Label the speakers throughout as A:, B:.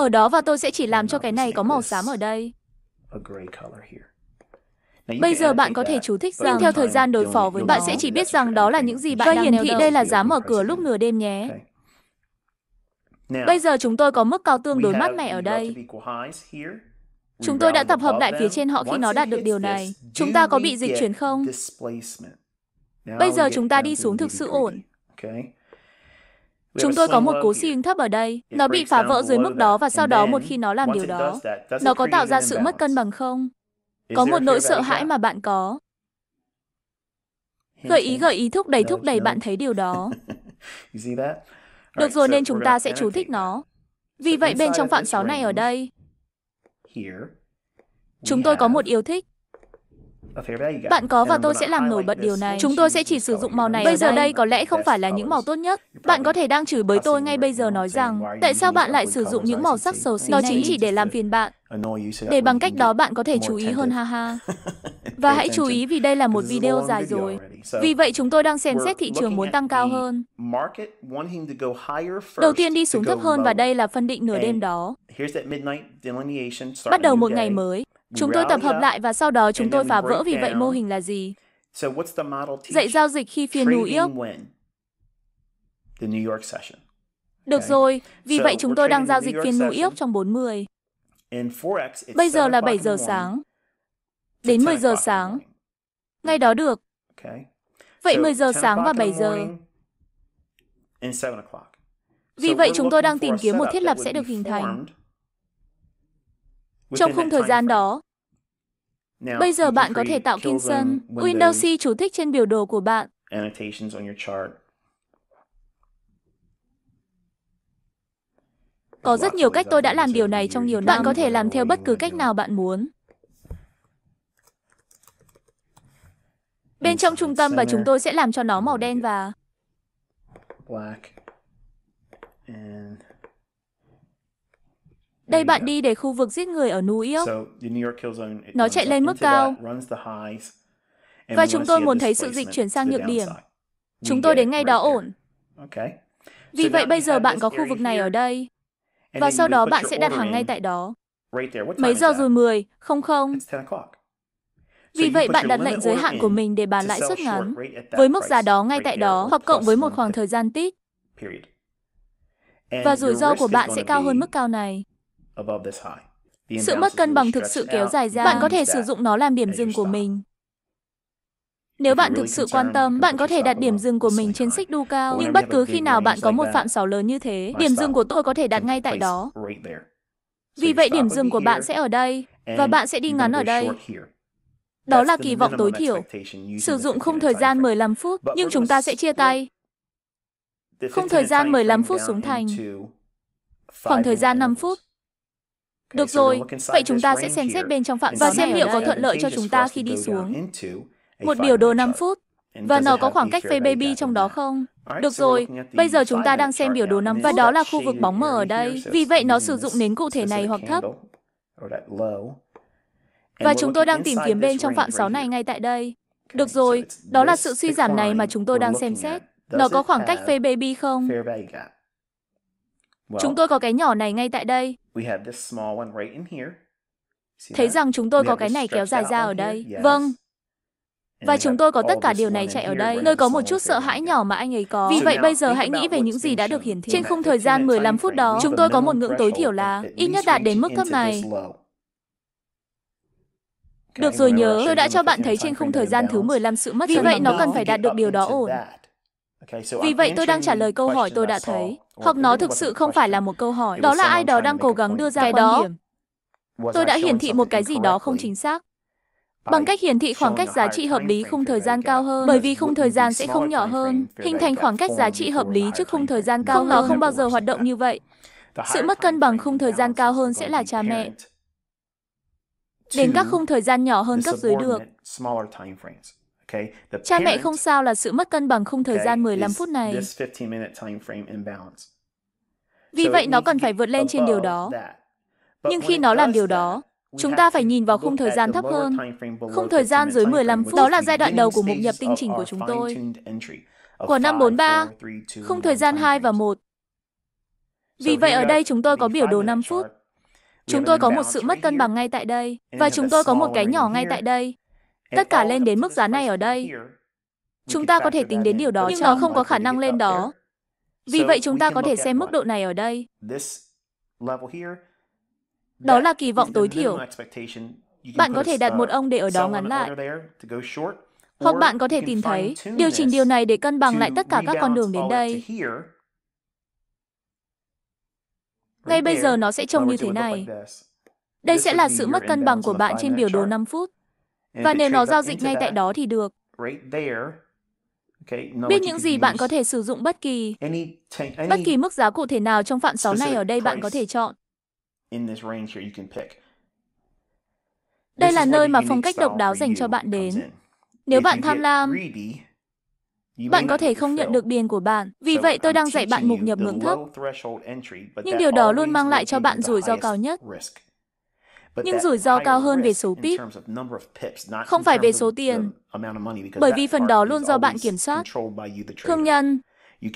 A: ở đó và tôi sẽ chỉ làm cho cái này có màu xám ở đây. Bây giờ bạn có thể chú thích rằng theo thời gian đối phó với bạn sẽ chỉ biết rằng đó là những gì bạn đang hiển thị đây là giá mở cửa lúc nửa đêm nhé. Bây giờ chúng tôi có mức cao tương đối mát mẻ ở đây. Chúng tôi đã tập hợp lại phía trên họ khi nó đạt được điều này. Chúng ta có bị dịch chuyển không?
B: Bây giờ chúng ta đi xuống thực sự ổn. Chúng tôi có một cố xi
A: hướng thấp ở đây. Nó bị phá vỡ dưới mức đó và sau đó một khi nó làm điều đó, nó có tạo ra sự mất cân bằng không?
B: Có một nỗi sợ hãi
A: mà bạn có.
B: Gợi ý gợi ý thúc đẩy thúc đẩy bạn
A: thấy điều đó.
B: Được rồi nên chúng ta sẽ chú
A: thích nó. Vì vậy bên trong phạm sáo này ở đây, chúng tôi có một yêu thích.
B: Bạn có và tôi sẽ làm
A: nổi bật điều này. Chúng tôi sẽ chỉ sử dụng màu này. Bây giờ đây có lẽ không phải là những màu tốt nhất. Bạn có thể đang chửi bới tôi ngay bây giờ nói rằng tại sao bạn lại sử dụng những màu sắc xấu xí Đó chính chỉ để làm phiền bạn. Để bằng cách đó bạn có thể chú ý hơn ha ha.
B: Và hãy chú ý vì đây là một video dài rồi. Vì vậy chúng tôi đang xem xét thị trường muốn tăng cao hơn. Đầu tiên đi xuống thấp hơn và đây
A: là phân định nửa đêm đó.
B: Bắt đầu một ngày mới. Chúng tôi tập hợp lại và
A: sau đó chúng tôi phá vỡ vì vậy mô hình là gì? Dạy giao dịch khi phiên New
B: York. Được rồi, vì vậy chúng tôi đang giao dịch phiên New York
A: trong 40.
B: Bây giờ là 7 giờ sáng.
A: Đến 10 giờ sáng. Ngay đó được.
B: Vậy 10 giờ sáng và 7 giờ. Vì vậy chúng tôi đang tìm kiếm một thiết lập sẽ được hình thành. Trong khung thời gian đó, bây giờ bạn có thể tạo kinh sân, Windows
A: C chú thích trên biểu đồ của bạn.
B: Có rất nhiều cách tôi đã làm điều này trong nhiều năm. Bạn có thể làm theo bất
A: cứ cách nào bạn muốn. Bên trong trung tâm và chúng tôi sẽ làm cho nó màu đen và...
B: Black and đây bạn đi
A: để khu vực giết người ở núi York.
B: Nó chạy lên mức cao. Và chúng tôi muốn thấy sự dịch chuyển sang nhược điểm. Chúng tôi đến ngay đó ổn. Vì vậy bây giờ bạn có khu vực
A: này ở đây.
B: Và sau đó bạn sẽ đặt hàng ngay tại đó. Mấy giờ
A: rồi 10, không không. Vì vậy bạn đặt lệnh giới hạn của mình để bán lãi suất ngắn với mức giá đó ngay tại đó hoặc cộng với một khoảng thời gian tít.
B: Và rủi ro của bạn sẽ cao hơn
A: mức cao này.
B: Sự mất cân bằng thực sự kéo dài ra, bạn có thể sử dụng
A: nó làm điểm dừng của mình. Nếu bạn thực sự quan tâm, bạn có thể đặt điểm dừng của mình trên xích đu cao. Nhưng bất cứ khi nào bạn có một phạm sáo lớn như thế, điểm dừng của tôi có thể đặt ngay tại đó. Vì vậy điểm dừng của bạn sẽ ở đây, và bạn sẽ đi ngắn ở đây. Đó là kỳ vọng tối thiểu.
B: Sử dụng không thời gian
A: 15 phút, nhưng chúng ta sẽ chia tay.
B: Không thời gian 15 phút xuống thành khoảng thời
A: gian 5 phút.
B: Được rồi, vậy chúng ta sẽ xem xét bên trong phạm và xem liệu có thuận lợi cho chúng ta khi đi xuống. Một biểu đồ 5 phút. Và nó có khoảng cách phê baby
A: trong đó không? Được rồi, bây giờ chúng ta đang xem biểu đồ 5 và đó là khu vực bóng mờ ở đây. Vì vậy nó sử dụng nến cụ thể này hoặc thấp.
B: Và chúng tôi đang tìm kiếm bên trong phạm 6 này
A: ngay tại đây. Được rồi, đó là sự suy giảm này mà chúng tôi đang xem xét. Nó có khoảng cách phê baby không? Chúng tôi có cái nhỏ này ngay tại đây.
B: Thấy rằng chúng tôi có cái này kéo dài ra ở đây. Vâng. Và chúng tôi có tất cả điều này chạy ở đây. Nơi có một chút
A: sợ hãi nhỏ mà anh ấy có. Vì vậy bây giờ hãy nghĩ về những gì đã được hiển thị. Trên khung thời gian 15 phút đó, chúng tôi có một ngưỡng tối thiểu là
B: ít nhất đạt đến mức thấp này. Được rồi nhớ, tôi
A: đã cho bạn thấy trên khung thời gian thứ 15 sự mất Vì vậy nó cần phải đạt được điều đó ổn.
B: Vì vậy tôi đang trả lời câu
A: hỏi tôi đã thấy. Hoặc nó thực sự không phải là một câu hỏi. Đó là ai đó đang cố gắng đưa ra cái đó. Tôi đã hiển thị một cái gì đó không chính xác. Bằng cách hiển thị khoảng cách giá trị hợp lý khung thời gian cao hơn, bởi vì khung thời gian sẽ không nhỏ hơn, hình thành khoảng cách giá trị hợp lý trước khung thời gian cao không nó không bao giờ hoạt động như vậy. Sự mất cân bằng khung thời gian cao hơn sẽ là cha mẹ.
B: Đến các khung thời
A: gian nhỏ hơn cấp dưới được. Cha mẹ không sao là sự mất cân bằng khung thời gian 15 phút này.
B: Vì vậy nó cần
A: phải vượt lên trên điều đó.
B: Nhưng khi nó làm điều
A: đó, chúng ta phải nhìn vào khung thời gian thấp hơn.
B: Khung thời gian dưới 15 phút, đó là giai đoạn đầu của mục nhập tinh chỉnh của chúng tôi. Của năm 43, khung thời gian 2 và 1. Vì vậy ở đây chúng tôi có biểu đồ 5 phút. Chúng tôi có một sự
A: mất cân bằng ngay tại đây, và chúng tôi có một cái nhỏ ngay tại đây. Tất cả lên đến mức giá này ở đây. Chúng ta có thể tính đến điều đó, nhưng nó không có khả năng lên đó.
B: Vì vậy chúng ta có thể xem
A: mức độ này ở đây.
B: Đó là kỳ vọng tối thiểu. Bạn có thể đặt một uh, ông để ở đó ngắn lại. Hoặc bạn có thể tìm thấy, điều chỉnh điều
A: này để cân bằng lại tất cả các con đường đến đây. Ngay bây giờ nó sẽ trông như thế này.
B: Đây sẽ là sự mất cân bằng của bạn trên biểu đồ 5 phút. Và nếu nó giao dịch ngay tại đó thì được. Biết những gì bạn có
A: thể sử dụng bất kỳ bất kỳ mức giá cụ thể nào trong phạm sóng này ở đây bạn có thể chọn.
B: Đây là nơi mà phong cách độc đáo dành
A: cho bạn đến. Nếu bạn tham lam,
B: bạn có thể không nhận được
A: điền của bạn. Vì vậy, tôi đang dạy bạn mục nhập ngưỡng thấp.
B: Nhưng điều đó luôn mang
A: lại cho bạn rủi ro cao nhất
B: nhưng rủi ro cao hơn về số pip, không phải về số tiền, bởi vì phần đó luôn do bạn kiểm soát. Thương nhân,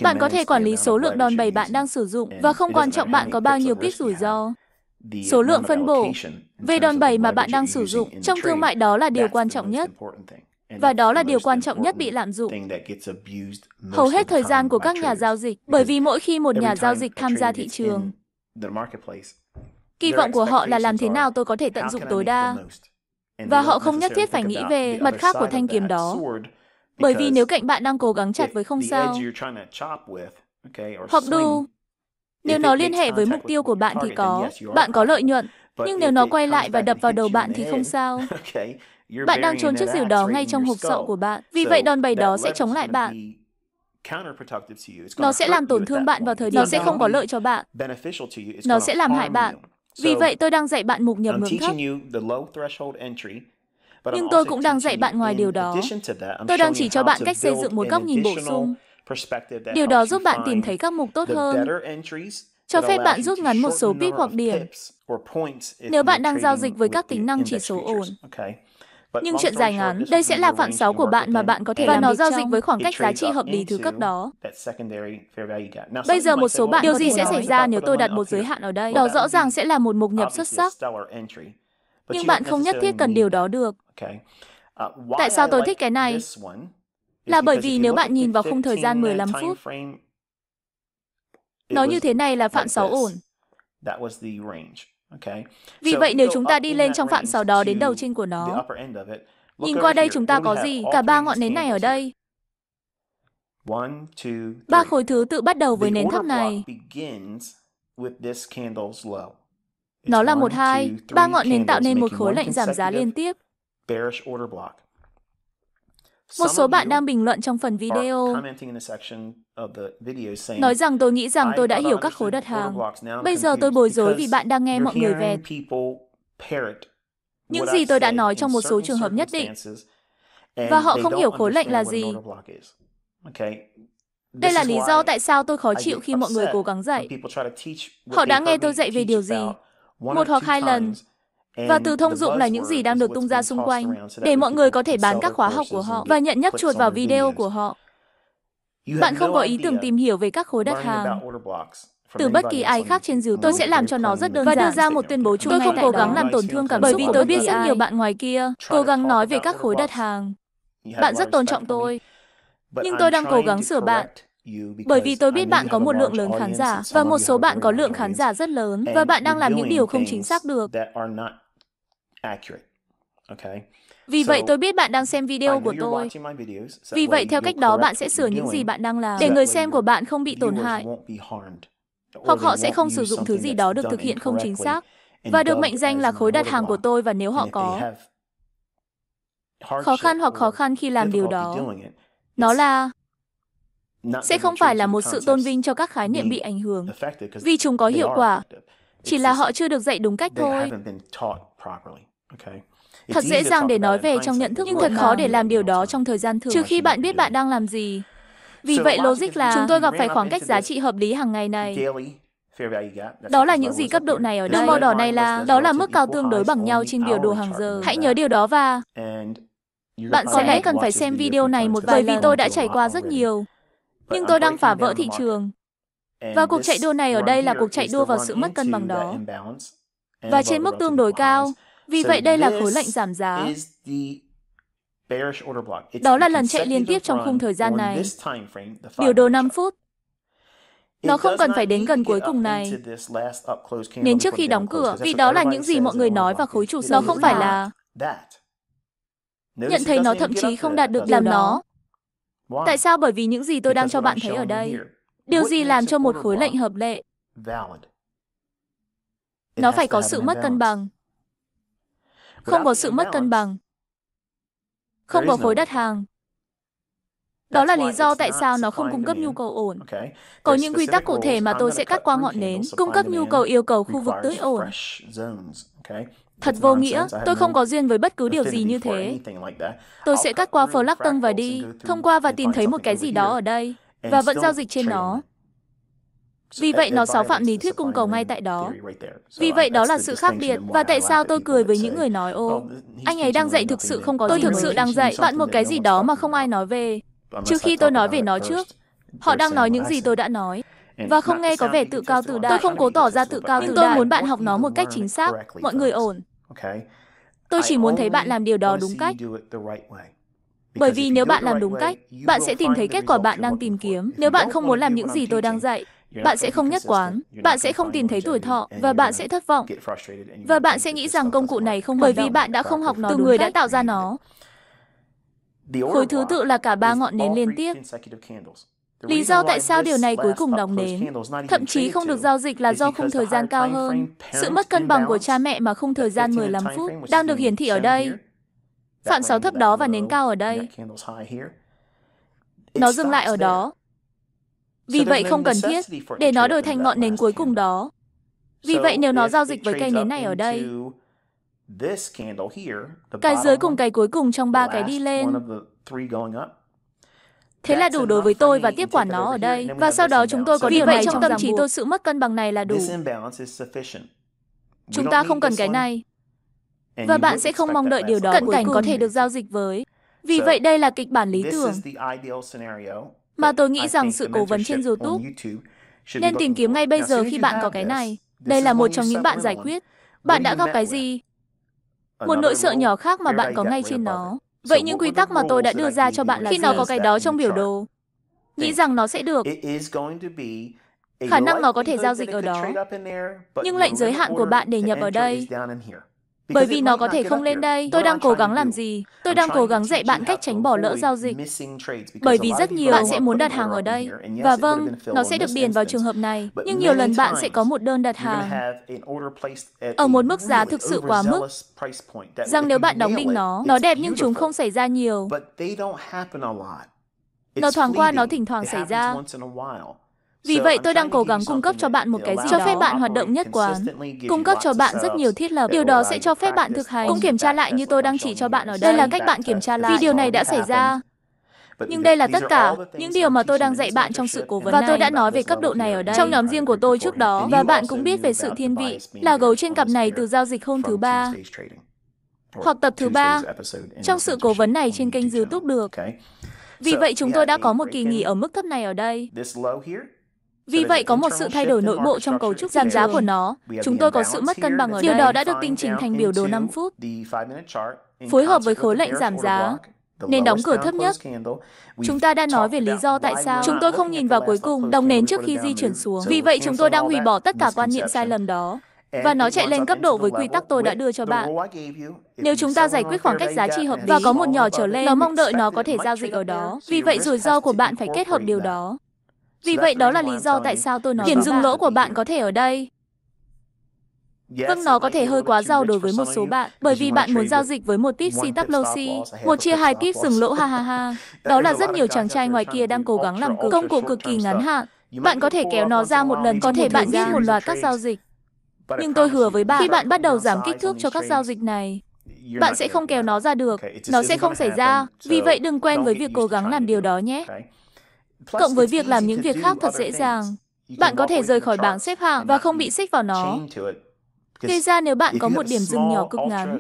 B: bạn có thể quản
A: lý số lượng đòn bẩy bạn đang sử dụng và không quan trọng bạn có bao nhiêu pip rủi ro.
B: Số lượng phân bổ
A: về đòn bẩy mà bạn đang sử dụng trong thương mại đó là điều quan trọng
B: nhất. Và
A: đó là điều quan trọng nhất bị lạm dụng
B: hầu hết thời gian
A: của các nhà giao dịch, bởi vì mỗi khi một nhà giao dịch tham gia thị trường, Kỳ vọng của họ là làm thế nào tôi có thể tận dụng tối đa.
B: Và họ không nhất thiết phải nghĩ về mặt khác của thanh kiếm đó. Bởi vì nếu cạnh
A: bạn đang cố gắng chặt với không sao, hoặc đu, nếu nó liên hệ với mục tiêu của bạn thì có, bạn có lợi nhuận, nhưng nếu nó quay lại và đập vào đầu bạn thì không sao.
B: Bạn đang trốn chiếc rìu đó ngay trong hộp sọ của bạn, vì vậy đòn bẩy đó sẽ chống lại bạn. Nó sẽ làm tổn thương
A: bạn vào thời điểm nó sẽ không có lợi cho bạn.
B: Nó sẽ làm hại bạn.
A: Vì vậy tôi đang dạy bạn mục nhập ngưỡng thấp.
B: Nhưng tôi cũng đang dạy bạn ngoài điều đó. Tôi đang chỉ cho bạn cách xây dựng một góc nhìn bổ sung. Điều đó giúp bạn tìm thấy các mục tốt hơn, cho phép bạn rút ngắn một số pip hoặc điểm nếu bạn đang giao dịch với các
A: tính năng chỉ số ổn.
B: Nhưng chuyện dài ngắn, đây sẽ là phản sáo của bạn mà bạn có thể và nó giao dịch với khoảng cách giá trị hợp lý thứ cấp đó. Bây giờ một số bạn điều gì sẽ xảy ra nếu tôi đặt một
A: giới hạn ở đây? Đó rõ ràng sẽ là một mục nhập xuất sắc.
B: Nhưng bạn không nhất thiết cần
A: điều đó được.
B: Uh, Tại sao tôi thích cái này? Là bởi vì nếu bạn nhìn vào khung thời gian 15 phút, nó như thế này là phạm sáo ổn. Vì vậy nếu chúng ta đi lên trong phạm sào đó đến đầu trên của nó, nhìn qua đây chúng ta có gì? Cả ba ngọn nến này ở đây. Ba khối thứ tự bắt đầu với nến thấp này. Nó là một hai, ba ngọn nến tạo nên một khối lệnh giảm giá liên
A: tiếp. Một số bạn đang bình luận trong phần video
B: Nói rằng tôi nghĩ rằng tôi đã hiểu các khối đặt hàng. Bây giờ tôi bối rối vì bạn đang nghe mọi người về
A: Những gì tôi đã nói trong một số trường hợp nhất định.
B: Và họ không hiểu khối lệnh là gì. Đây là lý do tại
A: sao tôi khó chịu khi mọi người cố gắng dạy.
B: Họ đã nghe tôi dạy
A: về điều gì, một hoặc hai lần,
B: và từ thông dụng là những gì đang được tung ra xung quanh, để mọi
A: người có thể bán các khóa học của họ và nhận nhấp chuột vào video của họ.
B: Bạn không có ý tưởng tìm
A: hiểu về các khối đặt hàng
B: từ bất kỳ ai
A: khác trên dưới tôi sẽ làm cho nó rất đơn giản và đưa ra một tuyên bố chung tôi không cố gắng làm tổn thương cảm xúc bởi vì tôi biết rất nhiều bạn ngoài kia cố gắng nói về các khối đặt hàng bạn rất tôn trọng tôi
B: nhưng tôi đang cố gắng sửa bạn bởi vì tôi biết bạn có một lượng lớn khán giả và một số
A: bạn có lượng khán giả rất lớn và bạn đang làm những điều không chính xác được vì vậy tôi biết bạn đang xem video của tôi.
B: Vì vậy theo cách đó bạn sẽ sửa những gì bạn đang làm để người
A: xem của bạn không bị tổn hại.
B: Hoặc họ sẽ không sử dụng thứ gì đó được thực hiện không chính xác và được mệnh danh là khối đặt hàng của
A: tôi và nếu họ có
B: khó khăn hoặc khó khăn khi làm điều đó. Nó là sẽ không phải là một sự
A: tôn vinh cho các khái niệm bị ảnh hưởng,
B: vì chúng có hiệu quả,
A: chỉ là họ chưa được dạy đúng cách thôi.
B: Thật dễ dàng để nói về trong nhận thức nhưng thật khó để làm
A: điều đó trong thời gian thường, trừ khi bạn biết bạn đang làm gì.
B: Vì vậy logic là chúng tôi gặp phải khoảng cách giá
A: trị hợp lý hàng ngày này.
B: Đó là những gì cấp độ này ở đây. Đường màu
A: đỏ này là, đó là mức cao tương đối bằng nhau trên biểu đồ hàng giờ. Hãy nhớ điều đó và
B: bạn có lẽ cần phải xem
A: video này một vài lần bởi vì tôi đã trải qua rất nhiều.
B: Nhưng tôi đang phá vỡ thị trường.
A: Và cuộc chạy đua này ở đây là cuộc chạy đua vào sự mất cân bằng đó.
B: Và trên mức tương
A: đối cao, vì vậy đây là khối lệnh giảm giá.
B: Đó là lần chạy liên tiếp trong khung thời gian này, biểu đồ 5 phút. Nó không cần phải đến gần cuối cùng này. đến trước khi đóng cửa, vì đó là những gì mọi người
A: nói và khối trụ nó không phải là...
B: Nhận thấy nó thậm chí không đạt được làm nó. Tại sao?
A: Bởi vì những gì tôi đang cho bạn thấy ở đây. Điều gì làm cho một khối lệnh hợp lệ?
B: Nó phải có sự mất cân bằng không có sự mất cân
A: bằng, không có khối đất hàng. Đó là lý do tại sao nó không cung cấp nhu cầu ổn.
B: Có những quy tắc cụ thể mà tôi sẽ
A: cắt qua ngọn nến, cung cấp nhu cầu yêu cầu khu vực tưới ổn.
B: Thật vô nghĩa, tôi không có duyên
A: với bất cứ điều gì như thế. Tôi sẽ cắt qua lắc Flacton và đi, thông qua và tìm thấy một cái gì đó ở đây, và vẫn giao dịch trên nó. Vì vậy nó xáo phạm lý thuyết cung cầu ngay tại đó. Vì vậy đó là sự khác biệt. Và tại sao tôi cười với những người nói ô, anh ấy đang dạy thực sự không có gì Tôi thực sự đang dạy bạn một cái gì đó mà không ai nói về. trước khi tôi nói về nó trước, họ đang nói những gì tôi đã nói và không nghe có vẻ tự cao tự đại. Tôi không cố tỏ ra tự cao tự đại. Tôi muốn bạn học nó một cách chính xác. Mọi người ổn. Tôi chỉ muốn thấy bạn làm điều đó đúng cách. Bởi vì nếu bạn làm đúng cách, bạn sẽ tìm thấy kết quả bạn đang tìm kiếm. Nếu bạn không muốn làm những gì tôi đang dạy, bạn sẽ không nhất quán, bạn sẽ không tìm thấy tuổi thọ và bạn sẽ thất vọng. Và bạn sẽ nghĩ rằng công cụ này không bởi vì bạn đã không học nó từ người đã tạo ra nó. Khối thứ tự là cả ba ngọn nến liên tiếp.
B: Lý do tại sao điều này cuối cùng đóng nến, thậm chí
A: không được giao dịch là do khung thời gian cao hơn. Sự mất cân bằng của cha mẹ mà khung thời gian 15 phút đang được hiển thị ở đây. Phạm sáu thấp đó và nến cao ở đây. Nó dừng lại ở đó.
B: Vì vậy không cần thiết để nó đổi thành
A: ngọn nến cuối cùng đó.
B: Vì vậy nếu nó giao dịch với cây nến này ở đây, cái dưới cùng
A: cái cuối cùng trong ba cái đi lên, Thế là đủ đối với tôi và tiếp quản nó ở đây. Và sau đó chúng tôi có điều này trong tâm trí tôi sự mất cân bằng này là đủ.
B: Chúng ta không cần cái này. Và bạn sẽ không mong đợi điều đó cận cảnh có thể được
A: giao dịch với. Vì vậy đây là kịch bản lý tưởng. Mà tôi nghĩ rằng sự cố vấn trên YouTube
B: nên tìm kiếm ngay bây giờ khi
A: bạn có cái này. Đây là một trong những bạn giải quyết. Bạn đã gặp cái gì?
B: Một nỗi sợ nhỏ
A: khác mà bạn có ngay trên nó. Vậy những quy tắc mà tôi đã đưa ra cho bạn là khi nó có cái đó trong biểu đồ, nghĩ rằng nó sẽ được.
B: Khả năng nó có thể giao dịch ở đó. Nhưng lệnh giới hạn của bạn để nhập ở đây bởi vì nó có thể không
A: lên đây. Tôi đang cố gắng làm gì? Tôi đang cố gắng dạy bạn cách tránh bỏ lỡ giao dịch.
B: Bởi vì rất nhiều bạn sẽ
A: muốn đặt hàng ở đây. Và vâng, nó sẽ được điền vào trường hợp này. Nhưng nhiều lần bạn sẽ có một đơn đặt hàng
B: ở một mức giá thực sự quá mức. Rằng nếu bạn đóng đinh nó, nó đẹp nhưng chúng không xảy ra nhiều. Nó thoáng qua nó thỉnh thoảng xảy ra. Vì vậy tôi
A: đang cố gắng cung cấp cho bạn một cái gì cho phép bạn hoạt động nhất quán, cung cấp cho bạn rất nhiều thiết lập, điều đó sẽ cho phép bạn thực hành, cũng kiểm tra lại như tôi đang chỉ cho bạn ở đây. Đây là cách bạn kiểm tra lại, vì điều này đã xảy ra.
B: Nhưng đây là tất cả
A: những điều mà tôi đang dạy bạn trong sự cố vấn Và này. tôi đã nói về cấp độ này ở đây. Trong nhóm riêng của tôi trước đó, và bạn cũng biết về sự thiên vị, là gấu trên cặp này từ giao dịch hôm thứ ba. Hoặc tập thứ ba trong sự cố vấn này trên kênh YouTube được. Vì vậy chúng tôi đã có một kỳ nghỉ ở mức thấp này ở đây.
B: Vì vậy có một sự thay đổi nội bộ trong cấu trúc giảm giá của nó. Chúng tôi có sự mất cân bằng ở Điều đó đã được tinh chỉnh thành biểu đồ 5 phút, phối hợp với khối lệnh giảm giá nên đóng cửa thấp nhất. Chúng ta
A: đã nói về lý do tại sao chúng tôi không nhìn vào cuối cùng đồng nến trước khi di chuyển xuống. Vì vậy chúng tôi đang hủy bỏ tất cả quan niệm sai lầm đó và nó chạy lên cấp độ với quy tắc tôi đã đưa cho bạn. Nếu chúng ta giải quyết khoảng cách giá trị hợp lý và có một nhỏ trở lên, nó mong đợi nó có thể giao dịch ở đó. Vì vậy rủi ro của bạn phải kết hợp điều đó.
B: Vì vậy đó là lý do tại
A: sao tôi nói điểm dừng lỗ của bạn có thể ở đây. Vâng, nó có thể hơi quá giàu đối với một số bạn, bởi vì bạn muốn giao dịch với một tip si tắc low si, một chia hai tip dừng lỗ ha ha ha. Đó là rất nhiều chàng trai ngoài kia đang cố gắng làm cực công cụ cực kỳ ngắn hạn. Bạn có thể kéo nó ra một lần, có thể bạn biết một loạt các giao dịch. Nhưng tôi hứa với bạn, khi bạn bắt đầu giảm kích thước cho các giao dịch này, bạn sẽ không kéo nó ra được, nó sẽ không xảy ra. Vì vậy đừng quen với việc cố gắng làm điều đó nhé. Cộng với việc làm những việc khác thật dễ dàng, bạn có thể rời khỏi bảng xếp hạng và không bị xích vào nó.
B: Gây ra nếu bạn có một điểm dừng nhỏ cực ngắn,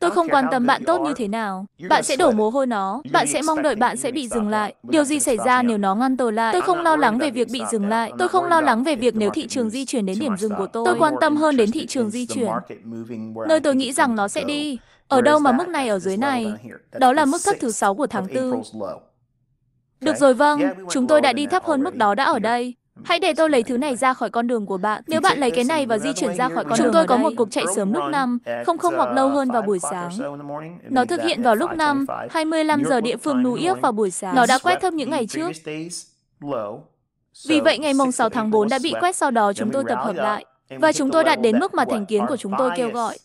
A: Tôi không quan tâm bạn tốt như thế nào. Bạn sẽ đổ mồ hôi nó. Bạn sẽ mong đợi bạn sẽ bị dừng lại. Điều gì xảy ra nếu nó ngăn tôi lại? Tôi không lo lắng về việc bị dừng lại. Tôi không lo lắng về việc nếu thị trường di chuyển đến điểm dừng của tôi. Tôi quan tâm hơn đến thị trường di chuyển. Nơi tôi nghĩ rằng nó sẽ đi. Ở đâu mà mức này ở dưới này?
B: Đó là mức thấp thứ
A: 6 của tháng 4. Được rồi vâng, chúng tôi đã đi thấp hơn mức đó đã ở đây. Hãy để tôi lấy thứ này ra khỏi con đường của bạn. Nếu bạn lấy cái này và di chuyển ra khỏi con đường Chúng tôi có một cuộc chạy sớm lúc 5, không không hoặc lâu hơn vào buổi sáng. Nó thực hiện vào lúc 5, 25 giờ địa phương New York vào buổi sáng. Nó đã quét thâm những ngày trước.
B: Vì vậy, ngày mùng 6 tháng 4 đã bị quét sau đó chúng tôi tập hợp lại. Và chúng tôi đạt đến mức mà thành kiến của chúng tôi kêu gọi.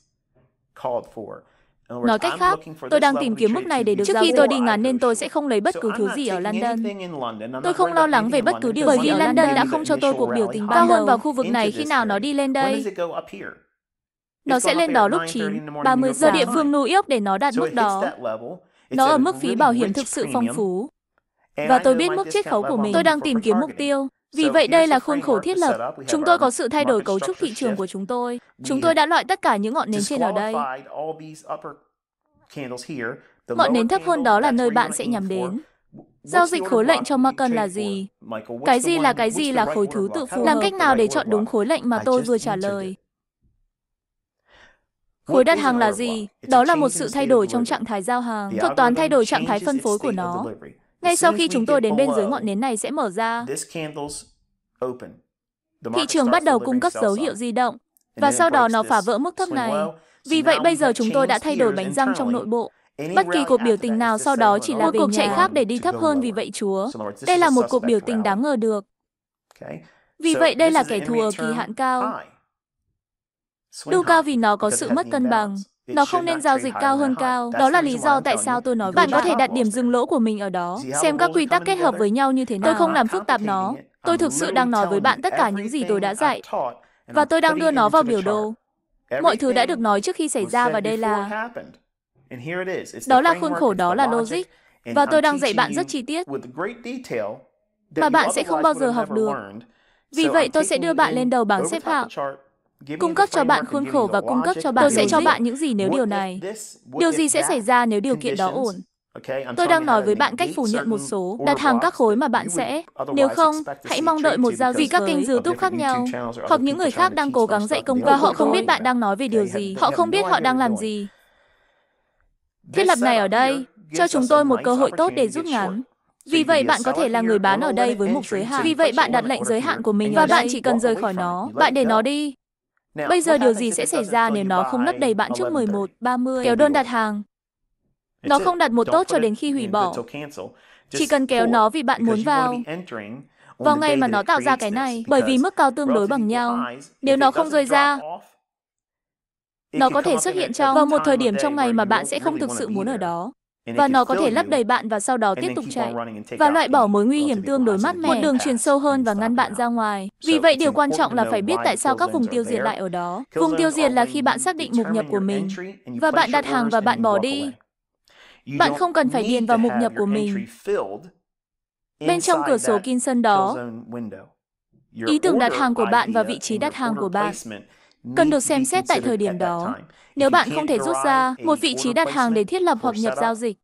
B: Nói cách khác, tôi đang tìm kiếm mức này để được Trước khi tôi đi ngắn
A: nên tôi sẽ không lấy bất cứ thứ gì ở London. Tôi không lo lắng về bất cứ điều gì bởi vì London đã không cho tôi cuộc biểu tình cao hơn vào khu vực này khi nào nó đi lên đây.
B: Nó sẽ lên đó lúc 9, 30 giờ địa phương
A: New York để nó đạt mức đó.
B: Nó ở mức phí bảo hiểm thực sự phong phú. Và tôi biết mức chiết khấu của mình. Tôi đang tìm kiếm mục tiêu.
A: Vì vậy đây là khuôn khổ thiết lập, chúng tôi có sự thay đổi cấu trúc thị trường của chúng tôi. Chúng tôi đã loại tất cả những ngọn nến trên ở đây.
B: Ngọn nến thấp hơn
A: đó là nơi bạn sẽ nhắm đến.
B: Giao dịch khối lệnh
A: cho Marken là gì?
B: Cái gì là cái gì là khối thứ tự phù Làm cách
A: nào để chọn đúng khối lệnh mà tôi vừa trả lời? Khối đặt hàng là gì? Đó là một sự thay đổi trong trạng thái giao hàng, thuật toán thay đổi trạng thái phân phối của nó.
B: Ngay sau khi chúng tôi đến bên dưới
A: ngọn nến này sẽ mở ra,
B: thị trường bắt đầu cung cấp dấu hiệu di động, và sau đó nó phá vỡ mức thấp này.
A: Vì vậy bây giờ chúng tôi đã thay đổi bánh răng trong nội bộ.
B: Bất kỳ cuộc biểu tình
A: nào sau đó chỉ là một cuộc chạy khác để đi thấp hơn vì vậy Chúa. Đây là một cuộc biểu tình đáng ngờ được.
B: Vì vậy đây là kẻ thù ở kỳ hạn cao.
A: Đu cao vì nó có sự mất cân bằng. Nó không nên giao dịch cao hơn cao. Đó là lý do tại sao tôi nói bạn có thể đặt điểm dừng lỗ của mình ở đó, xem các quy tắc kết hợp với nhau như thế nào. Tôi không làm phức tạp nó. Tôi thực sự đang nói với bạn tất cả những gì tôi đã dạy. Và tôi đang đưa nó vào biểu đồ. Mọi thứ đã được nói trước khi xảy ra và đây là...
B: Đó là khuôn khổ, đó là logic. Và tôi đang dạy bạn rất chi tiết
A: mà bạn sẽ không bao giờ học được.
B: Vì vậy, tôi sẽ đưa bạn lên đầu bảng xếp hạng
A: cung cấp cho bạn khuôn khổ và cung cấp cho bạn tôi sẽ cho bạn những gì nếu điều này điều gì sẽ xảy ra nếu điều kiện đó ổn Tôi đang nói với bạn cách phủ nhận một số, đặt hàng các khối mà bạn sẽ.
B: Nếu không, hãy mong đợi một giao dịch các kênh YouTube khác nhau, hoặc những người khác
A: đang cố gắng dạy công và họ không biết bạn đang nói về điều gì, họ không biết họ đang làm gì. Thiết lập này ở đây cho chúng tôi một cơ hội tốt để rút ngắn. Vì vậy bạn có thể là người bán ở đây với mục giới hạn. Vì vậy bạn đặt lệnh giới hạn của mình và bạn chỉ cần rời khỏi nó, bạn để nó đi.
B: Bây giờ điều gì sẽ xảy ra nếu nó không lấp đầy bạn trước
A: 11.30 kéo đơn đặt hàng? Nó không đặt một tốt cho đến khi hủy bỏ. Chỉ cần kéo nó vì bạn muốn vào
B: vào ngày mà nó tạo ra cái này, bởi vì mức cao tương đối bằng nhau. Nếu nó không rơi ra,
A: nó có thể xuất hiện trong vào một thời điểm trong ngày mà bạn sẽ không thực sự muốn ở đó và nó có thể lấp đầy bạn và sau đó tiếp tục chạy và loại bỏ mối nguy hiểm tương đối mát mẻ, một đường truyền sâu hơn và ngăn bạn ra ngoài. Vì vậy điều quan trọng là phải biết tại sao các vùng tiêu diệt lại ở đó. Vùng tiêu diệt là khi bạn xác định mục nhập của mình
B: và bạn đặt hàng
A: và bạn bỏ đi. Bạn không cần phải điền vào mục nhập của mình
B: bên trong cửa sổ Kinson đó. Ý tưởng đặt hàng của bạn và vị trí đặt hàng của bạn Cần được xem xét tại thời điểm đó. Nếu bạn không thể rút ra một vị trí đặt hàng để thiết lập hoặc nhập giao dịch,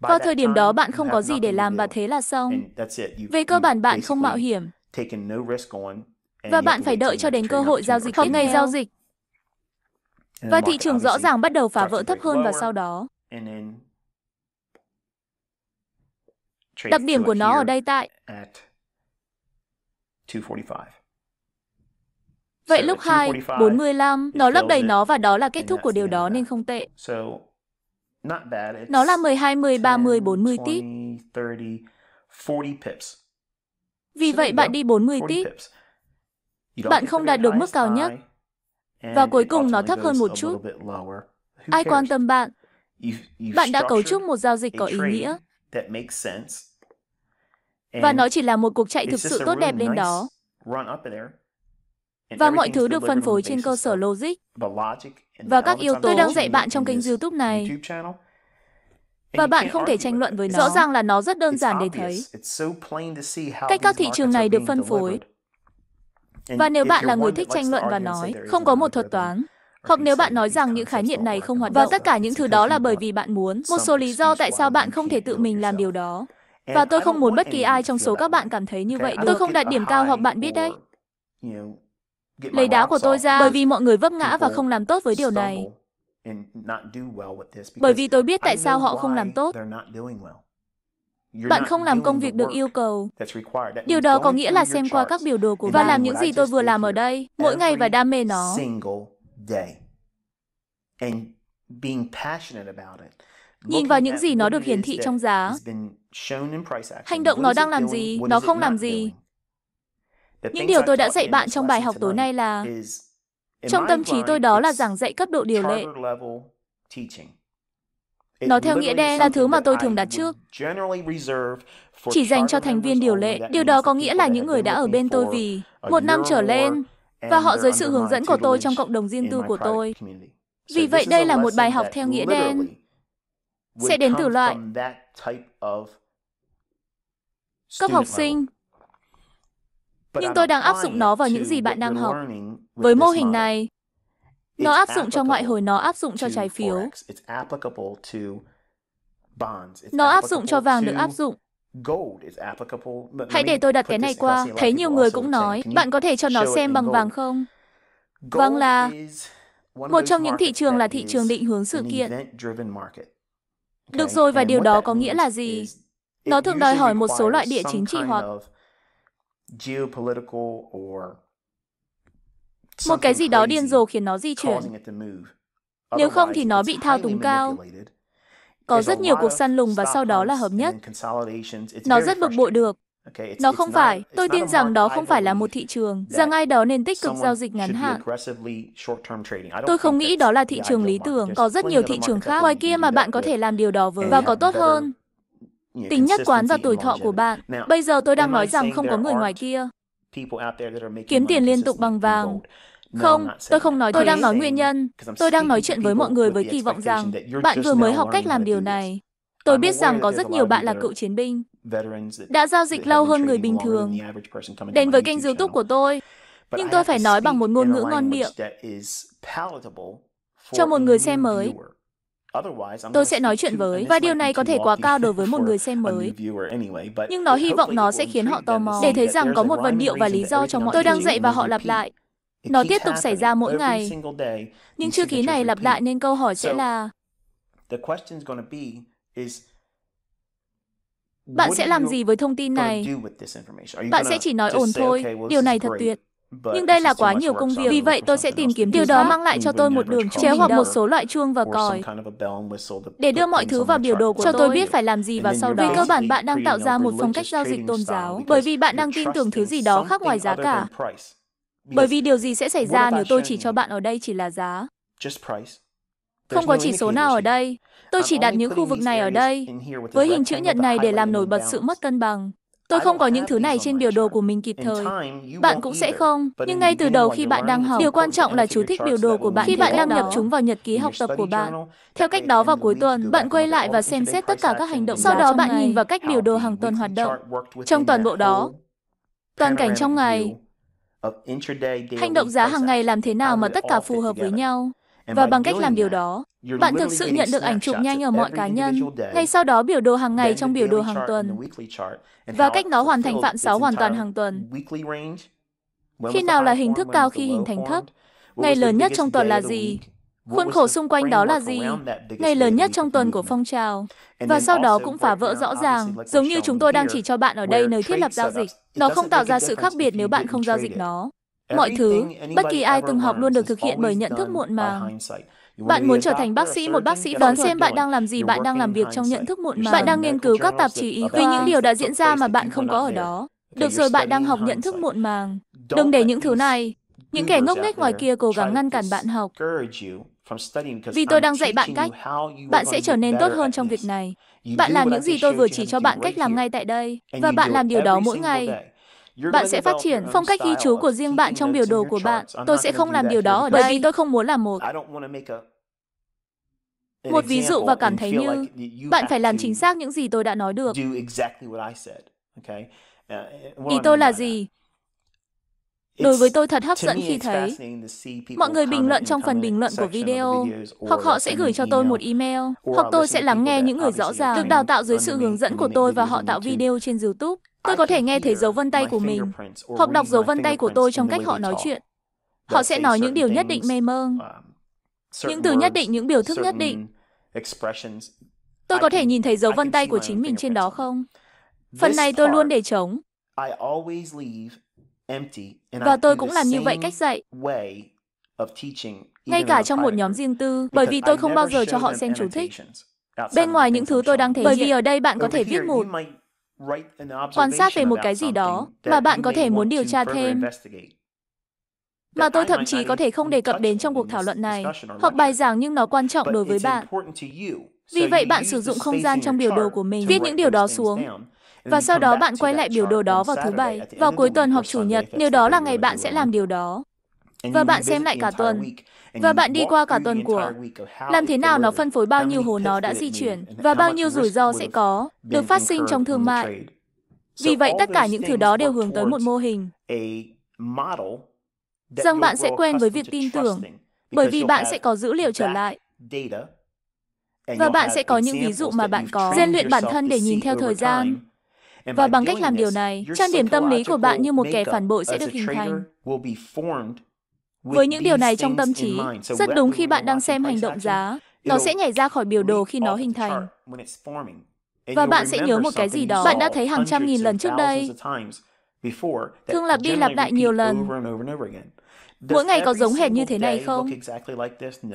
B: vào thời điểm đó bạn không có gì để làm
A: và thế là xong. Về cơ bản bạn không mạo hiểm.
B: Và bạn phải đợi
A: cho đến cơ hội giao dịch hoặc ngày giao dịch.
B: Và thị trường rõ ràng bắt đầu phá vỡ thấp hơn và sau đó. Đặc điểm của nó ở đây tại 245. Vậy lúc 2, 45, nó lấp đầy nó
A: và đó là kết thúc của điều đó nên không tệ.
B: Nó là 12,
A: 13, 10, 40 tip. Vì vậy bạn đi 40 tip. Bạn không đạt được mức cao nhất.
B: Và cuối cùng nó thấp hơn một chút. Ai quan tâm bạn? Bạn đã cấu trúc một giao dịch có ý nghĩa. Và nó chỉ
A: là một cuộc chạy thực sự tốt đẹp lên đó
B: và mọi thứ được phân phối trên cơ sở logic và các yếu tố tôi đang dạy
A: bạn trong kênh YouTube này. Và bạn không thể tranh luận với nó. Rõ ràng là nó rất đơn giản để thấy
B: cách các thị trường này được phân phối. Và nếu bạn là người thích tranh luận và nói, không có
A: một thuật toán, hoặc nếu bạn nói rằng những khái niệm này không hoạt động, và tất cả những thứ đó là bởi vì bạn muốn, một số lý do tại sao bạn không thể tự mình làm điều đó.
B: Và tôi không muốn bất kỳ
A: ai trong số các bạn cảm thấy như vậy Tôi không đạt điểm cao hoặc bạn biết đấy
B: lấy đá của tôi ra bởi vì mọi người vấp ngã và không làm tốt với điều này. Bởi vì tôi biết tại sao họ không làm tốt. Bạn không làm công việc được yêu cầu. Điều đó có nghĩa là xem
A: qua các biểu đồ của và làm những gì tôi vừa làm ở đây, mỗi ngày và đam mê nó.
B: Nhìn vào những gì nó được hiển thị trong giá. Hành động nó đang làm gì, nó không làm gì. Những điều tôi đã dạy bạn trong
A: bài học tối nay là
B: trong tâm trí tôi đó là
A: giảng dạy cấp độ điều lệ.
B: Nó theo nghĩa đen là thứ mà tôi thường đặt trước, chỉ dành
A: cho thành viên điều lệ. Điều đó có nghĩa là những người đã ở bên tôi vì một năm trở lên và họ dưới sự hướng dẫn của tôi trong cộng đồng riêng tư của tôi. Vì vậy đây là một bài học theo nghĩa đen
B: sẽ đến từ loại cấp học sinh nhưng tôi đang áp dụng nó vào những gì bạn đang học. Với mô hình này, nó áp dụng cho ngoại
A: hối, nó áp dụng cho trái phiếu.
B: Nó áp dụng cho vàng được áp dụng. Hãy để tôi đặt cái này qua. Thấy nhiều người cũng nói, bạn có thể cho nó xem bằng vàng không? Vàng là một trong những thị
A: trường là thị trường định hướng sự kiện.
B: Được rồi, và điều đó
A: có nghĩa là gì? Nó thường đòi hỏi một số loại địa chính trị hoặc một cái gì đó điên rồ khiến nó di chuyển
B: nếu không thì nó
A: bị thao túng cao
B: có rất nhiều cuộc săn lùng và sau
A: đó là hợp nhất
B: nó rất bực bội được nó không phải tôi tin rằng đó không phải là một
A: thị trường rằng ai đó nên tích cực giao dịch ngắn hạn
B: tôi không nghĩ đó là thị trường lý tưởng có rất nhiều thị trường khác ngoài
A: kia mà bạn có thể làm điều đó với và có tốt hơn
B: Tính nhất quán và tuổi thọ của bạn. Bây giờ tôi đang nói rằng không có người ngoài kia kiếm tiền
A: liên tục bằng vàng.
B: Không, tôi không nói tôi đang nói nguyên
A: nhân. Tôi đang nói chuyện với mọi người với kỳ vọng rằng bạn vừa mới học cách làm điều này. Tôi biết rằng có rất nhiều bạn là cựu chiến binh, đã giao dịch lâu hơn người bình thường, đến với kênh YouTube của tôi.
B: Nhưng tôi phải nói
A: bằng một ngôn ngữ ngon miệng
B: cho một người xem mới. Tôi sẽ nói chuyện với, và điều này có thể quá cao đối với
A: một người xem mới. Nhưng nó hy vọng nó sẽ khiến họ tò mò, để thấy rằng có một vần điệu và lý do trong mọi Tôi đang dạy và họ lặp lại. Nó tiếp tục xảy ra mỗi ngày. nhưng chữ ký này lặp lại nên câu hỏi sẽ là
B: Bạn sẽ làm gì với
A: thông tin này?
B: Bạn sẽ chỉ nói ổn thôi, điều này thật tuyệt. Nhưng đây là quá nhiều công việc,
A: vì vậy tôi sẽ tìm kiếm điều đó mang lại cho tôi một đường chéo hoặc một số loại chuông và còi để đưa mọi thứ vào biểu đồ của cho tôi biết phải làm gì và sau đó. Vì cơ bản bạn đang tạo ra một phong cách giao dịch tôn giáo, bởi vì bạn đang tin tưởng thứ gì đó khác ngoài giá cả. Bởi vì điều gì sẽ xảy ra nếu tôi chỉ cho bạn ở đây chỉ là giá?
B: Không có chỉ số nào
A: ở đây. Tôi chỉ đặt những khu vực này ở đây, với hình chữ nhật này để làm nổi bật sự mất cân bằng. Tôi không có những thứ này trên biểu đồ của mình kịp thời. Bạn cũng sẽ không. Nhưng ngay từ đầu khi bạn đang học, điều quan trọng là chú thích biểu đồ của bạn khi bạn đăng nhập chúng vào nhật ký học tập của bạn. Theo cách đó vào cuối tuần, bạn quay lại và xem xét tất cả các hành động. Sau đó bạn nhìn vào cách biểu đồ hàng tuần hoạt động. Trong toàn bộ đó, toàn cảnh trong ngày,
B: hành động giá hàng
A: ngày làm thế nào mà tất cả phù hợp với nhau. Và bằng cách làm điều đó, bạn thực sự nhận được ảnh chụp nhanh ở mọi cá nhân, ngay sau đó biểu đồ hàng ngày trong biểu đồ hàng tuần,
B: và cách nó hoàn thành phạm 6 hoàn toàn hàng tuần. Khi nào là hình thức cao khi hình thành thấp? Ngày lớn nhất trong tuần là gì? Khuôn khổ xung quanh đó là gì? Ngày lớn
A: nhất trong tuần của phong trào. Và sau đó cũng phá vỡ rõ ràng, giống như chúng tôi đang chỉ cho bạn ở đây nơi thiết lập giao dịch. Nó không tạo ra sự khác biệt nếu bạn không giao dịch nó.
B: Mọi thứ, bất kỳ ai từng
A: học luôn được thực hiện bởi nhận thức muộn màng. Bạn muốn trở thành bác sĩ, một bác sĩ đoán xem bạn đang làm gì, bạn đang làm việc trong nhận thức muộn màng. Bạn đang nghiên cứu các tạp chí y khoa. Vì những điều đã diễn ra mà bạn không có ở đó. Được rồi, bạn đang học nhận thức muộn màng. Đừng để những thứ này, những kẻ ngốc nghếch ngoài kia cố gắng ngăn cản bạn học.
B: Vì tôi đang dạy bạn cách, bạn sẽ trở nên tốt hơn
A: trong việc này. Bạn làm những gì tôi vừa chỉ cho bạn cách làm ngay tại đây, và bạn làm điều đó mỗi ngày.
B: Bạn sẽ phát triển phong cách ghi chú của
A: riêng bạn trong biểu đồ của bạn. Tôi sẽ không làm điều đó ở đây bởi vì tôi không muốn làm một
B: một ví dụ và cảm thấy như bạn phải làm chính
A: xác những gì tôi đã nói được.
B: Uh, Ý tôi là gì? Đối với tôi thật hấp dẫn khi thấy mọi người bình luận trong phần bình luận của video, hoặc họ sẽ gửi cho tôi một email, hoặc tôi sẽ
A: lắng nghe những người rõ ràng được đào tạo dưới sự hướng dẫn của tôi và họ tạo video trên YouTube. Tôi có thể nghe thấy dấu vân tay của mình,
B: hoặc đọc dấu vân tay của tôi trong cách họ nói
A: chuyện. Họ sẽ nói những điều nhất định mê mơ, um,
B: những từ nhất định, những biểu thức nhất định. Tôi có thể nhìn thấy dấu vân tay của chính
A: mình trên đó không?
B: Phần này tôi luôn để trống. Và tôi cũng làm như vậy cách dạy. Ngay cả trong một nhóm riêng tư, bởi vì tôi không bao giờ cho họ xem chú thích. Bên ngoài những thứ tôi đang thể hiện, bởi vì ở đây bạn có thể viết một, quan sát về một cái gì đó mà bạn có thể muốn điều tra thêm
A: mà tôi thậm chí có thể không đề cập đến trong cuộc thảo luận này hoặc bài giảng nhưng nó quan trọng đối với bạn. Vì vậy bạn sử dụng không gian trong biểu đồ của mình, viết những điều đó xuống và sau đó bạn quay lại biểu đồ đó vào thứ bảy, vào cuối tuần hoặc chủ nhật, nếu đó là ngày bạn sẽ làm điều đó
B: và bạn xem lại cả tuần và bạn
A: đi qua cả tuần của làm thế nào nó phân phối bao nhiêu hồ nó đã di chuyển và bao nhiêu rủi ro sẽ có được phát sinh trong thương mại vì vậy tất cả những thứ đó đều hướng tới một mô hình
B: rằng bạn sẽ quen với
A: việc tin tưởng
B: bởi vì bạn sẽ
A: có dữ liệu trở lại
B: và bạn sẽ có những ví dụ mà bạn có rèn luyện bản thân để nhìn theo thời gian và bằng cách làm điều này trang điểm tâm lý của bạn như một kẻ phản bội sẽ được hình thành với những điều này trong tâm trí, rất đúng khi
A: bạn đang xem hành động giá, nó sẽ nhảy ra khỏi biểu đồ khi nó hình thành.
B: Và bạn sẽ nhớ một cái gì đó bạn đã thấy hàng trăm nghìn lần trước đây. Thường lặp đi lặp lại nhiều lần. Mỗi ngày có giống hệt như thế này không?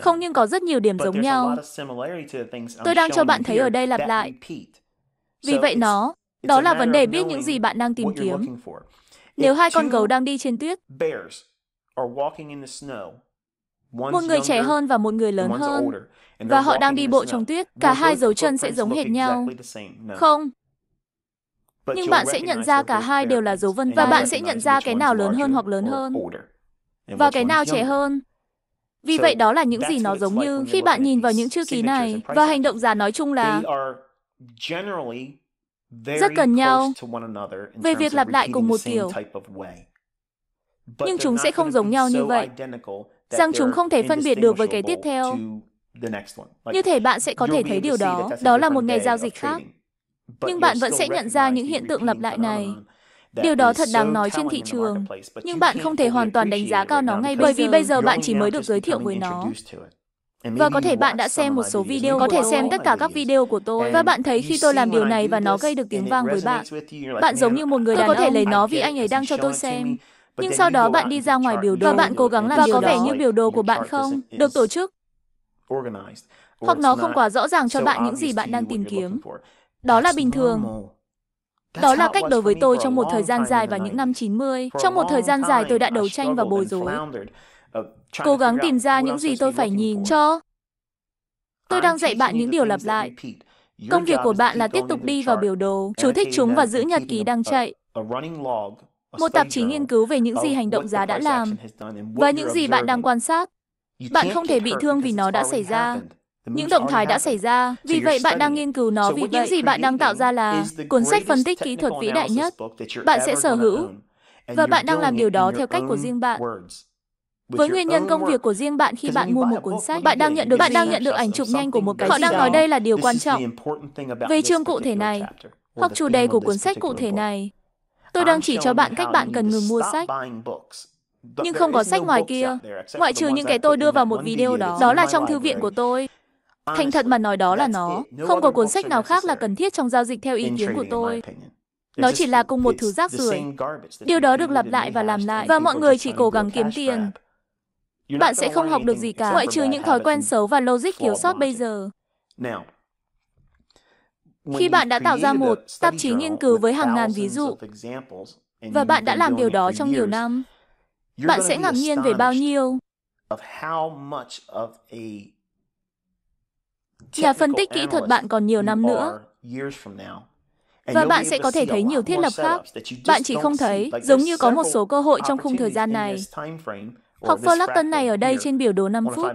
B: Không nhưng có rất nhiều điểm giống nhau. Tôi đang cho bạn thấy ở đây lặp lại. Vì vậy nó, đó là vấn đề biết những gì
A: bạn đang tìm kiếm.
B: Nếu hai con gấu
A: đang đi trên tuyết,
B: một người trẻ hơn
A: và một người lớn hơn và họ đang đi bộ trong tuyết cả hai dấu chân sẽ giống hệt nhau
B: không nhưng bạn sẽ nhận ra
A: cả hai đều là dấu vân và bạn sẽ nhận ra cái nào lớn hơn hoặc lớn hơn
B: và cái nào trẻ hơn vì vậy đó là những gì nó giống như khi bạn nhìn vào những chữ ký này và hành
A: động giả nói chung là
B: rất gần nhau về việc lặp lại cùng một kiểu
A: nhưng chúng sẽ không giống nhau như vậy,
B: rằng chúng không thể phân biệt được với cái tiếp theo. Như thể
A: bạn sẽ có thể thấy điều đó, đó là một ngày giao dịch khác.
B: Nhưng bạn vẫn sẽ nhận
A: ra những hiện tượng lặp lại này.
B: Điều đó thật đáng nói trên thị trường, nhưng bạn không
A: thể hoàn toàn đánh giá cao nó ngay bởi vì bây giờ bạn chỉ mới được giới thiệu với nó. Và có thể bạn đã xem một số video, có thể xem tất cả các video của tôi và bạn thấy khi tôi làm điều này và nó gây được tiếng vang với bạn. Bạn giống như một người đàn ông. Tôi có thể lấy nó vì anh ấy đang cho tôi xem.
B: Nhưng sau đó bạn
A: đi ra ngoài biểu đồ và bạn cố gắng làm và có vẻ như biểu đồ của bạn không được tổ chức
B: hoặc nó không quá rõ ràng cho bạn những gì
A: bạn đang tìm kiếm. Đó là bình thường.
B: Đó là cách đối với
A: tôi trong một thời gian dài vào những năm 90. Trong một thời gian dài tôi đã đấu tranh và bồi rối.
B: Cố gắng tìm ra những gì tôi
A: phải nhìn cho. Tôi đang dạy bạn những điều lặp lại.
B: Công việc của bạn là tiếp tục đi vào biểu đồ, chú thích chúng và giữ nhật
A: ký đang chạy
B: một tạp chí nghiên
A: cứu về những gì hành động giá đã làm
B: và những gì bạn đang quan sát. Bạn không thể bị thương vì
A: nó đã xảy ra.
B: Những động thái đã xảy
A: ra, vì vậy bạn đang nghiên cứu nó vì những gì bạn đang tạo ra là cuốn sách phân tích kỹ thuật vĩ đại nhất bạn sẽ sở hữu.
B: Và bạn đang làm điều đó theo cách của riêng bạn. Với nguyên nhân công
A: việc của riêng bạn khi bạn mua một cuốn sách, bạn đang nhận được bạn đang nhận được ảnh chụp nhanh của một cái họ đang nói đây là điều quan trọng về chương cụ thể này
B: hoặc chủ đề của cuốn sách cụ thể này Tôi đang chỉ cho bạn cách bạn cần ngừng mua sách. Nhưng không có sách ngoài kia, ngoại trừ những cái tôi đưa vào một video đó. Đó là trong thư viện của
A: tôi. Thành thật mà nói đó là nó. Không có cuốn sách nào khác là cần thiết trong giao dịch theo ý kiến của tôi. Nó chỉ là cùng một thứ rác rưởi.
B: Điều đó được lặp lại
A: và làm lại, và mọi người chỉ cố gắng kiếm tiền.
B: Bạn sẽ không học được gì cả, ngoại trừ những thói quen xấu
A: và logic thiếu sót bây giờ.
B: Khi bạn đã tạo ra một tạp chí nghiên cứu với hàng ngàn ví dụ, và bạn đã làm điều đó trong nhiều năm, bạn sẽ ngạc nhiên về bao
A: nhiêu nhà phân tích kỹ thuật bạn còn nhiều năm nữa và bạn sẽ có thể thấy nhiều thiết lập khác bạn chỉ không thấy giống như có một số cơ hội trong khung thời gian này
B: hoặc lắc Fullerton này
A: ở đây trên biểu đồ 5 phút.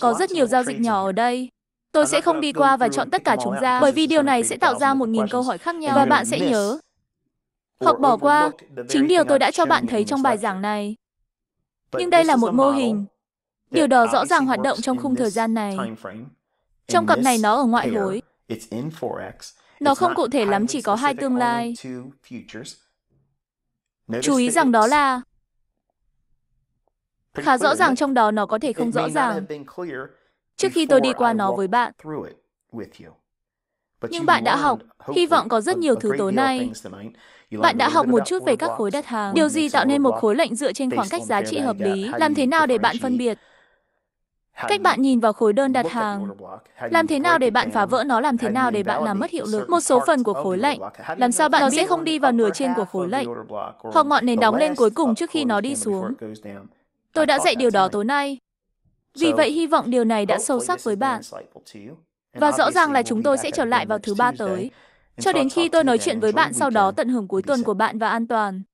B: Có rất nhiều giao dịch
A: nhỏ ở đây. Tôi sẽ không đi qua và chọn tất cả chúng ra, bởi vì điều này sẽ tạo ra một nghìn câu hỏi khác nhau và bạn sẽ nhớ
B: hoặc bỏ qua chính điều tôi đã cho bạn thấy trong bài giảng này. Nhưng đây là một mô
A: hình. Điều đó rõ ràng hoạt động trong khung thời gian này.
B: Trong cặp này nó ở ngoại hối.
A: Nó không cụ thể lắm, chỉ có hai tương lai. Chú ý rằng đó là
B: khá rõ ràng trong đó
A: nó có thể không rõ ràng trước khi tôi đi qua nó với bạn. Nhưng bạn đã học, hy vọng có rất nhiều thứ tối nay.
B: Bạn đã học một chút về các khối đất hàng. Điều gì tạo nên một khối lệnh dựa trên khoảng cách giá trị hợp lý? Làm thế nào
A: để bạn phân biệt? Cách bạn nhìn vào khối đơn đặt hàng, làm thế nào để bạn phá vỡ nó, làm thế nào để bạn làm mất hiệu lực. Một số phần của khối lệnh, làm sao bạn nó sẽ không đi vào nửa trên của khối lệnh,
B: hoặc ngọn nền đóng lên cuối cùng
A: trước khi nó đi xuống. Tôi đã dạy điều đó tối nay. Vì vậy hy vọng điều này đã sâu sắc với bạn. Và rõ ràng là chúng tôi sẽ trở lại vào thứ ba tới. Cho đến khi tôi nói chuyện với bạn sau đó tận hưởng cuối tuần của bạn và an toàn.